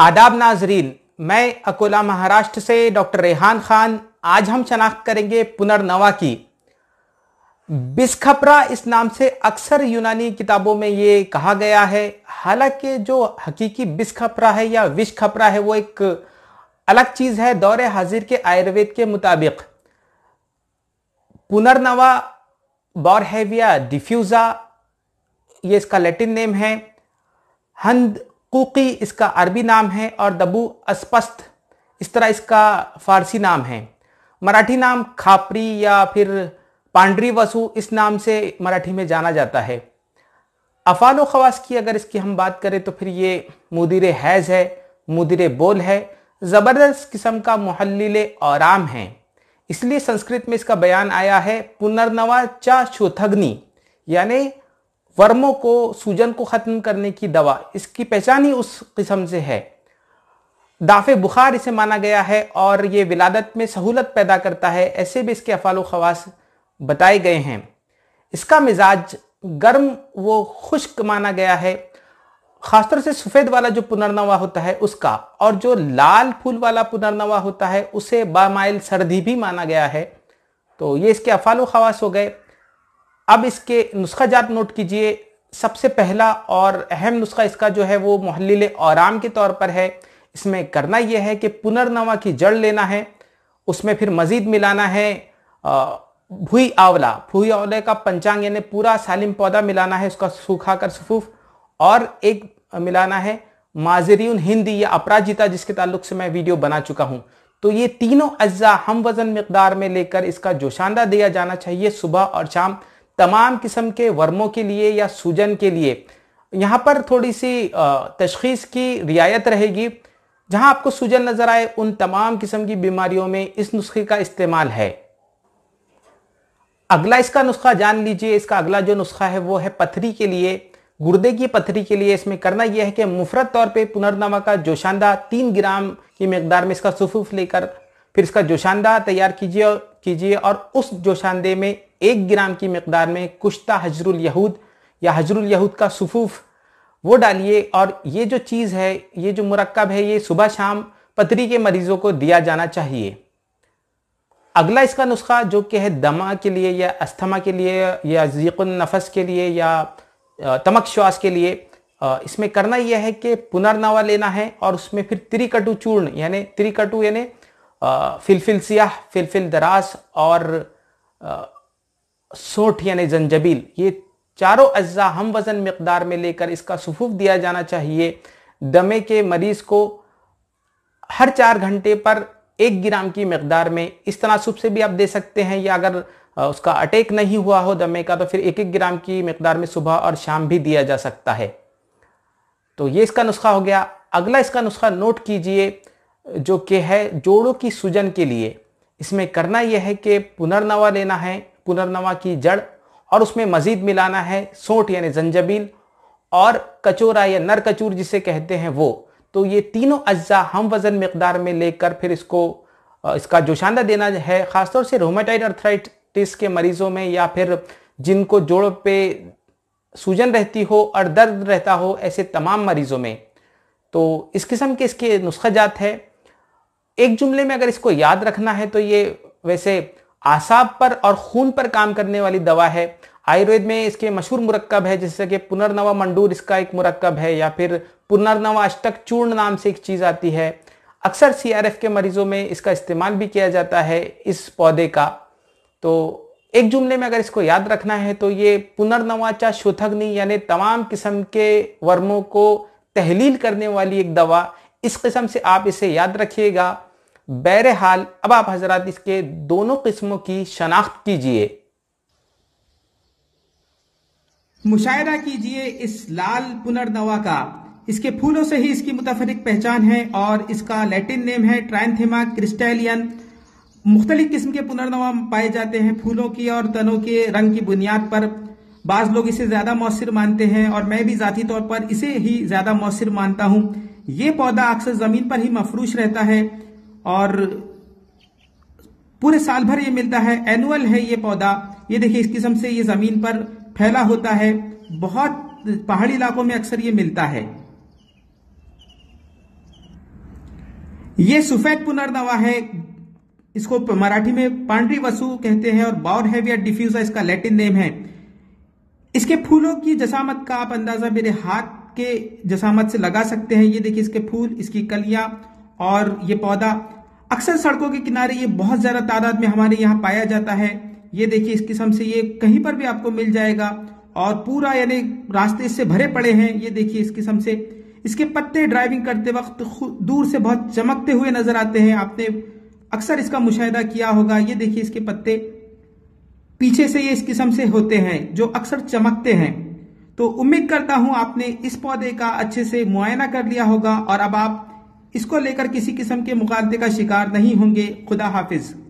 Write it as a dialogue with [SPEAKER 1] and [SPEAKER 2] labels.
[SPEAKER 1] आदाब नाजरीन मैं अकोला महाराष्ट्र से डॉक्टर रेहान खान आज हम शनाख्त करेंगे पुनर्नवा की बिस्खपरा इस नाम से अक्सर यूनानी किताबों में ये कहा गया है हालांकि जो हकीकी बिस्खपरा है या विषखपरा है वो एक अलग चीज है दौरे हाजिर के आयुर्वेद के मुताबिक पुनर्नवा बॉरहेविया डिफ्यूजा ये इसका लैटिन नेम है हंद कुकी इसका अरबी नाम है और दबू अस्पस्त इस तरह इसका फारसी नाम है मराठी नाम खापरी या फिर पांडरी वसु इस नाम से मराठी में जाना जाता है अफाल खवास की अगर इसकी हम बात करें तो फिर ये मुदिर हैज़ है मुदिर बोल है ज़बरदस्त किस्म का महलिल और है इसलिए संस्कृत में इसका बयान आया है पुनर्नवा चा शोथग्नि यानी वर्मों को सूजन को ख़त्म करने की दवा इसकी पहचान ही उस किस्म से है दाफे बुखार इसे माना गया है और ये विलादत में सहूलत पैदा करता है ऐसे भी इसके अफाल खवास बताए गए हैं इसका मिजाज गर्म वो खुश्क माना गया है खासतौर से सफ़ेद वाला जो पुनर्नवा होता है उसका और जो लाल फूल वाला पुनर्नवा होता है उसे बामाइल सर्दी भी माना गया है तो ये इसके अफाल खवास हो गए अब इसके नुस्खा जात नोट कीजिए सबसे पहला और अहम नुस्खा इसका जो है वो महलिल औराम के तौर पर है इसमें करना यह है कि पुनर्नवा की जड़ लेना है उसमें फिर मजीद मिलाना है भूई आंवला भूई आंवले का पंचांग यानी पूरा सालिम पौधा मिलाना है उसका सूखा कर सफूफ और एक मिलाना है माजरीन हिंदी या अपराजिता जिसके ताल्लुक से मैं वीडियो बना चुका हूँ तो ये तीनों अज्जा हम वजन मकदार में लेकर इसका जोशानदा दिया जाना चाहिए सुबह और शाम तमाम किस्म के वर्मों के लिए या सूजन के लिए यहाँ पर थोड़ी सी तशखीस की रियायत रहेगी जहाँ आपको सूजन नज़र आए उन तमाम किस्म की बीमारियों में इस नुस्खे का इस्तेमाल है अगला इसका नुस्खा जान लीजिए इसका अगला जो नुस्खा है वो है पथरी के लिए गुर्दे की पथरी के लिए इसमें करना यह है कि मुफरत तौर पे पुनर्नवा का जोशांदा तीन ग्राम की मकदार में इसका सफूफ लेकर फिर इसका जोशांदा तैयार कीजिए कीजिए और उस जोशांदे में एक ग्राम की मकदार में कुश्ता हजरुल यहूद या हजरुल यहूद का सफूफ वो डालिए और ये जो चीज़ है ये जो मुरक्ब है ये सुबह शाम पतरी के मरीजों को दिया जाना चाहिए अगला इसका नुस्खा जो कि है दमा के लिए या अस्थमा के लिए या नफस के लिए या तमक श्वास के लिए इसमें करना यह है कि पुनर्नावा लेना है और उसमें फिर त्रिकटु चूर्ण यानी त्रिकटु यानी फिलफिल सियाह फिलफिल दरास और सोठ यानी जंजबील ये चारों अज्जा हम वजन मकदार में लेकर इसका सफूफ दिया जाना चाहिए दमे के मरीज को हर चार घंटे पर एक ग्राम की मकदार में इस तनासुब से भी आप दे सकते हैं या अगर उसका अटैक नहीं हुआ हो दमे का तो फिर एक एक ग्राम की मकदार में सुबह और शाम भी दिया जा सकता है तो ये इसका नुस्खा हो गया अगला इसका नुस्खा नोट कीजिए जो कि है जोड़ों की सूजन के लिए इसमें करना यह है कि पुनर्नवा लेना है पुनर्नवा की जड़ और उसमें मजीद मिलाना है सोट यानी जंजबील और कचोरा या नरकचूर जिसे कहते हैं वो तो ये तीनों अज्जा हम वजन मकदार में लेकर फिर इसको इसका जोशांदा देना है ख़ासतौर से रोमाटाइड अर्थराइटिस के मरीजों में या फिर जिनको जोड़ों पे सूजन रहती हो और दर्द रहता हो ऐसे तमाम मरीजों में तो इस किस्म के इसके नुस्खा जात है एक जुमले में अगर इसको याद रखना है तो ये वैसे आसाब पर और खून पर काम करने वाली दवा है आयुर्वेद में इसके मशहूर मुरक्कब है जैसे कि पुनर्नवा मंडूर इसका एक मुरक्कब है या फिर पुनर्नवा अष्टक चूर्ण नाम से एक चीज आती है अक्सर सीआरएफ के मरीजों में इसका इस्तेमाल भी किया जाता है इस पौधे का तो एक जुमले में अगर इसको याद रखना है तो ये पुनर्नवाचा शोथग्नि यानी तमाम किस्म के वर्मों को तहलील करने वाली एक दवा इस किस्म से आप इसे याद रखिएगा बहरहाल अब आप हजरात इसके दोनों किस्मों की शनाख्त कीजिए मुशायरा कीजिए इस लाल पुनर्नवा का इसके फूलों से ही इसकी मुताफरिक पहचान है और इसका लैटिन नेम है ट्रैनथेमा क्रिस्टेलियन मुख्तलिफ किस्म के पुनर्नवा पाए जाते हैं फूलों की और तनों के रंग की बुनियाद पर बाज लोग इसे ज्यादा मौसर मानते हैं और मैं भी जाती तौर पर इसे ही ज्यादा मौसर मानता हूँ ये पौधा अक्सर जमीन पर ही मफरूश रहता है और पूरे साल भर ये मिलता है एनुअल है ये पौधा ये देखिए इस किस्म से ये जमीन पर फैला होता है बहुत पहाड़ी इलाकों में अक्सर ये मिलता है ये सुफेद पुनर्नवा है इसको मराठी में पांड्री वसु कहते हैं और बाउर है डिफ्यूजा इसका लैटिन नेम है इसके फूलों की जसामत का आप अंदाजा मेरे हाथ के जसामत से लगा सकते हैं ये देखिए इसके फूल इसकी कलियां और ये पौधा अक्सर सड़कों के किनारे ये बहुत ज्यादा तादाद में हमारे यहाँ पाया जाता है ये देखिए इस किस्म से ये कहीं पर भी आपको मिल जाएगा और पूरा यानी रास्ते इससे भरे पड़े हैं ये देखिए इस किस्म से इसके पत्ते ड्राइविंग करते वक्त दूर से बहुत चमकते हुए नजर आते हैं आपने अक्सर इसका मुशाहिदा किया होगा ये देखिए इसके पत्ते पीछे से ये इस किस्म से होते हैं जो अक्सर चमकते हैं तो उम्मीद करता हूं आपने इस पौधे का अच्छे से मुआयना कर लिया होगा और अब आप इसको लेकर किसी किस्म के मुकादे का शिकार नहीं होंगे खुदा हाफिज़